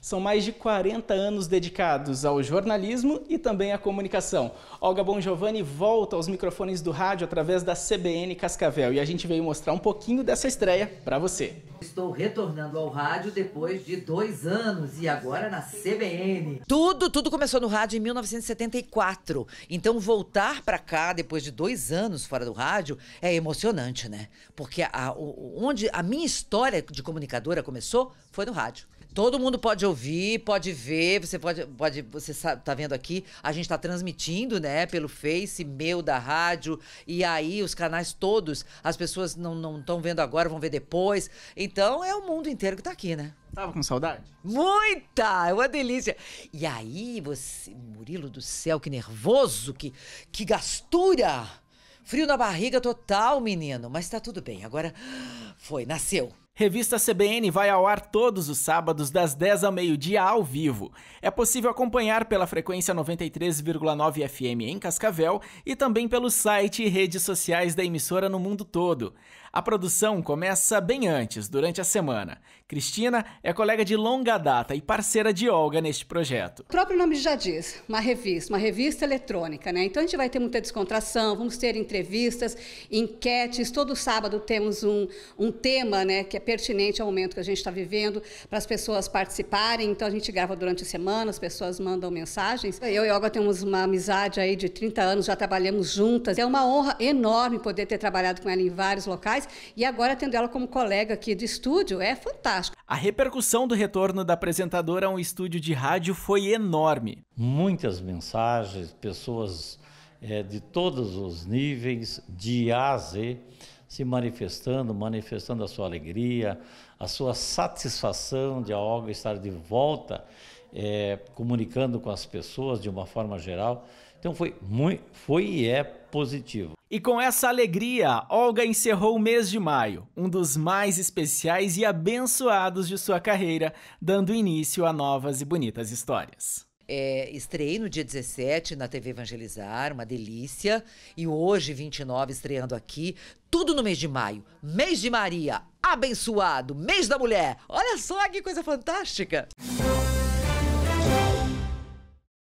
São mais de 40 anos dedicados ao jornalismo e também à comunicação. Olga Bon Giovanni volta aos microfones do rádio através da CBN Cascavel e a gente veio mostrar um pouquinho dessa estreia para você. Estou retornando ao rádio depois de dois anos e agora na CBN. Tudo, tudo começou no rádio em 1974. Então voltar para cá depois de dois anos fora do rádio é emocionante, né? Porque a, onde a minha história de comunicadora começou foi no rádio. Todo mundo pode ouvir, pode ver, você pode, pode você sabe, tá vendo aqui, a gente tá transmitindo, né, pelo Face, meu da rádio, e aí os canais todos, as pessoas não estão vendo agora, vão ver depois. Então é o mundo inteiro que tá aqui, né? Tava com saudade? Muita! É uma delícia! E aí, você, Murilo do céu, que nervoso, que, que gastura! Frio na barriga total, menino, mas tá tudo bem. Agora foi, nasceu. Revista CBN vai ao ar todos os sábados das 10 ao meio-dia ao vivo. É possível acompanhar pela frequência 93,9 FM em Cascavel e também pelo site e redes sociais da emissora no mundo todo. A produção começa bem antes, durante a semana. Cristina é colega de longa data e parceira de Olga neste projeto. O próprio nome já diz, uma revista, uma revista eletrônica, né? Então a gente vai ter muita descontração, vamos ter entrevistas, enquetes. Todo sábado temos um, um tema, né, que é pertinente ao momento que a gente está vivendo, para as pessoas participarem. Então a gente grava durante a semana, as pessoas mandam mensagens. Eu e a Olga temos uma amizade aí de 30 anos, já trabalhamos juntas. É uma honra enorme poder ter trabalhado com ela em vários locais e agora tendo ela como colega aqui de estúdio é fantástico. A repercussão do retorno da apresentadora a um estúdio de rádio foi enorme. Muitas mensagens, pessoas é, de todos os níveis, de A a Z, se manifestando, manifestando a sua alegria, a sua satisfação de a Olga estar de volta, é, comunicando com as pessoas de uma forma geral. Então foi, muito, foi e é positivo. E com essa alegria, Olga encerrou o mês de maio, um dos mais especiais e abençoados de sua carreira, dando início a novas e bonitas histórias. É, estreiei no dia 17 na TV Evangelizar, uma delícia. E hoje, 29, estreando aqui. Tudo no mês de maio. Mês de Maria, abençoado, mês da mulher. Olha só que coisa fantástica. Música